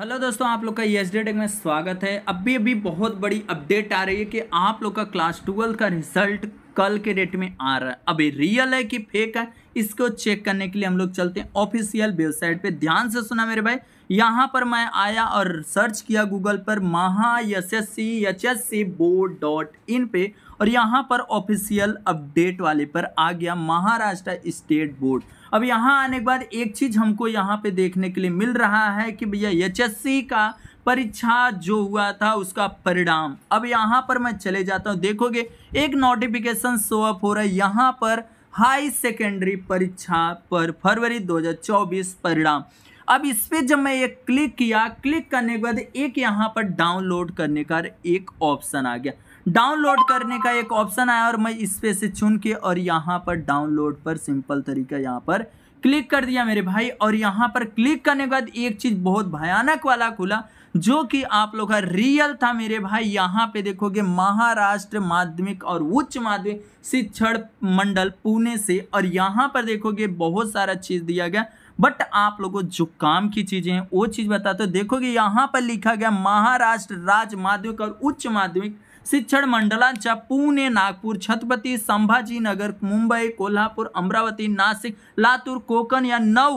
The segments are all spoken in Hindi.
हेलो दोस्तों आप लोग का यस टेक में स्वागत है अभी अभी बहुत बड़ी अपडेट आ रही है कि आप लोग का क्लास ट्वेल्व का रिजल्ट कल के डेट में आ रहा है अभी रियल है कि फेक है इसको चेक करने के लिए हम लोग चलते हैं ऑफिशियल वेबसाइट पे ध्यान से सुना मेरे भाई यहाँ पर मैं आया और सर्च किया गूगल पर Maha S S C H S C board dot in पे और यहाँ पर ऑफिशियल अपडेट वाले पर आ गया महाराष्ट्र स्टेट बोर्ड अब यहाँ आने के बाद एक चीज़ हमको यहाँ पे देखने के लिए मिल रहा है कि भैया एच एस सी का परीक्षा जो हुआ था उसका परिणाम अब यहाँ पर मैं चले जाता हूँ देखोगे एक नोटिफिकेशन शो अप हो रहा है यहाँ पर हाई सेकेंडरी परीक्षा पर फरवरी 2024 परिणाम अब इस पर जब मैं ये क्लिक किया क्लिक करने के बाद एक यहाँ पर डाउनलोड करने का एक ऑप्शन आ गया डाउनलोड करने का एक ऑप्शन आया और मैं इस पर से चुन के और यहाँ पर डाउनलोड पर सिंपल तरीका यहाँ पर क्लिक कर दिया मेरे भाई और यहाँ पर क्लिक करने के बाद एक चीज़ बहुत भयानक वाला खुला जो कि आप लोग का रियल था मेरे भाई यहाँ पे देखोगे महाराष्ट्र माध्यमिक और उच्च माध्यमिक शिक्षण मंडल पुणे से और यहाँ पर देखोगे बहुत सारा चीज़ दिया गया बट आप लोगों जो काम की चीज़ें हैं वो चीज़ बताते हो देखोगे यहाँ पर लिखा गया महाराष्ट्र राज्य माध्यमिक और उच्च माध्यमिक शिक्षण चाह पुणे नागपुर छत्रपति संभाजी नगर मुंबई कोल्हापुर अमरावती नासिक लातूर कोकण या नौ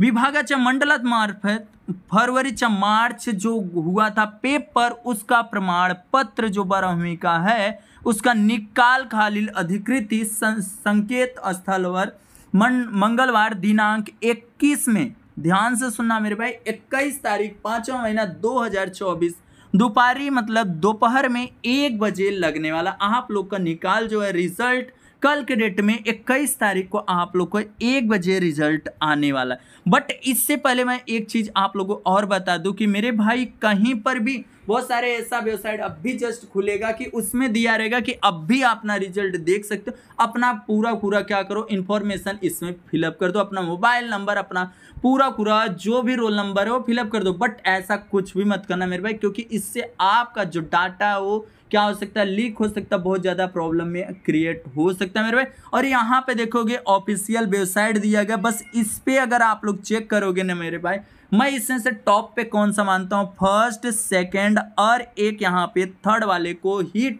विभागा मंडला मार्फत फरवरी या मार्च जो हुआ था पेपर उसका प्रमाण पत्र जो बारहवीं का है उसका निकाल खालिल अधिकृति संकेत स्थल पर मंगलवार दिनांक 21 में ध्यान से सुनना मेरे भाई 21 तारीख पाँचवा महीना 2024 दोपहरी मतलब दोपहर में एक बजे लगने वाला आप लोग का निकाल जो है रिजल्ट कल के डेट में इक्कीस तारीख को आप लोग को एक बजे रिजल्ट आने वाला है बट इससे पहले मैं एक चीज़ आप लोगों को और बता दूं कि मेरे भाई कहीं पर भी बहुत सारे ऐसा वेबसाइट अब भी जस्ट खुलेगा कि उसमें दिया रहेगा कि अब भी अपना रिजल्ट देख सकते हो अपना पूरा पूरा क्या करो इन्फॉर्मेशन इसमें फिलअप कर दो अपना मोबाइल नंबर अपना पूरा पूरा जो भी रोल नंबर है वो फिलअप कर दो बट ऐसा कुछ भी मत करना मेरे भाई क्योंकि इससे आपका जो डाटा है वो क्या हो सकता है लीक हो सकता है बहुत ज़्यादा प्रॉब्लम में क्रिएट हो सकता है मेरे भाई और यहाँ पे देखोगे ऑफिशियल वेबसाइट दिया गया बस इस पर अगर आप लोग चेक करोगे ना मेरे भाई मैं इसमें से टॉप पे कौन सा मानता हूँ फर्स्ट सेकंड और एक यहाँ पे थर्ड वाले को ही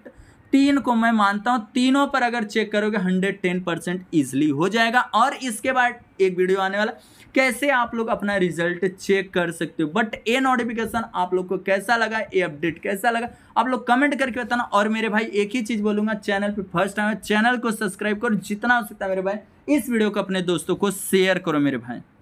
तीन को मैं मानता हूँ तीनों पर अगर चेक करोगे हंड्रेड टेन परसेंट ईजिली हो जाएगा और इसके बाद एक वीडियो आने वाला कैसे आप लोग अपना रिजल्ट चेक कर सकते हो बट ये नोटिफिकेशन आप लोग को कैसा लगा ये अपडेट कैसा लगा आप लोग कमेंट करके बताना और मेरे भाई एक ही चीज़ बोलूँगा चैनल पर फर्स्ट टाइम चैनल को सब्सक्राइब करो जितना हो सकता है मेरे भाई इस वीडियो को अपने दोस्तों को शेयर करो मेरे भाई